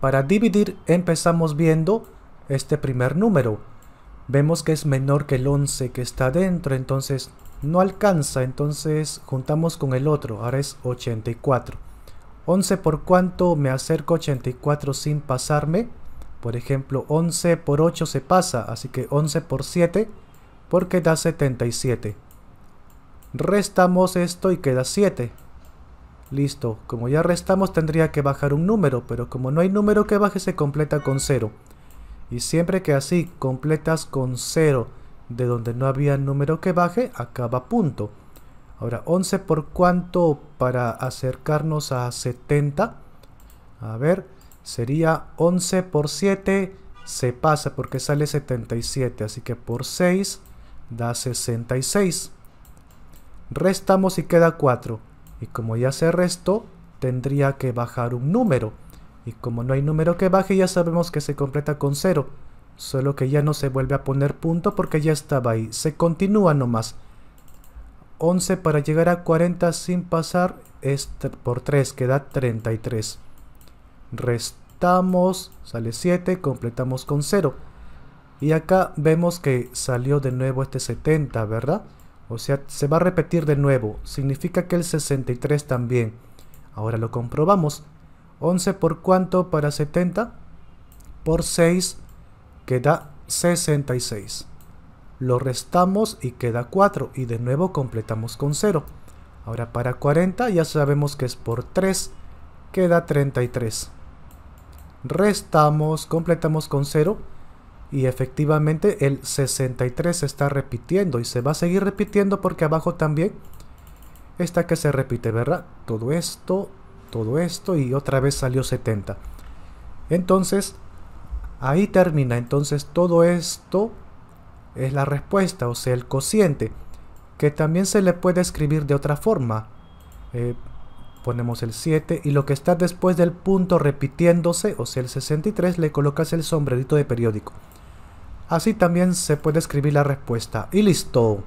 Para dividir empezamos viendo este primer número. Vemos que es menor que el 11 que está dentro, entonces no alcanza, entonces juntamos con el otro, ahora es 84. 11 por cuánto me acerco 84 sin pasarme. Por ejemplo, 11 por 8 se pasa, así que 11 por 7 porque da 77. Restamos esto y queda 7. Listo, como ya restamos tendría que bajar un número, pero como no hay número que baje se completa con 0. Y siempre que así completas con 0 de donde no había número que baje, acaba punto. Ahora, 11 por cuánto para acercarnos a 70. A ver, sería 11 por 7, se pasa porque sale 77, así que por 6 da 66. Restamos y queda 4. Y como ya se restó, tendría que bajar un número. Y como no hay número que baje, ya sabemos que se completa con 0. Solo que ya no se vuelve a poner punto porque ya estaba ahí. Se continúa nomás. 11 para llegar a 40 sin pasar es por 3, que da 33. Restamos, sale 7, completamos con 0. Y acá vemos que salió de nuevo este 70, ¿verdad? O sea, se va a repetir de nuevo. Significa que el 63 también. Ahora lo comprobamos. 11 por cuánto para 70? Por 6 queda 66. Lo restamos y queda 4. Y de nuevo completamos con 0. Ahora para 40 ya sabemos que es por 3. Queda 33. Restamos, completamos con 0 y efectivamente el 63 se está repitiendo y se va a seguir repitiendo porque abajo también está que se repite, ¿verdad? Todo esto, todo esto y otra vez salió 70. Entonces, ahí termina. Entonces todo esto es la respuesta, o sea, el cociente, que también se le puede escribir de otra forma. Eh, ponemos el 7 y lo que está después del punto repitiéndose, o sea, el 63, le colocas el sombrerito de periódico. Así también se puede escribir la respuesta. Y listo.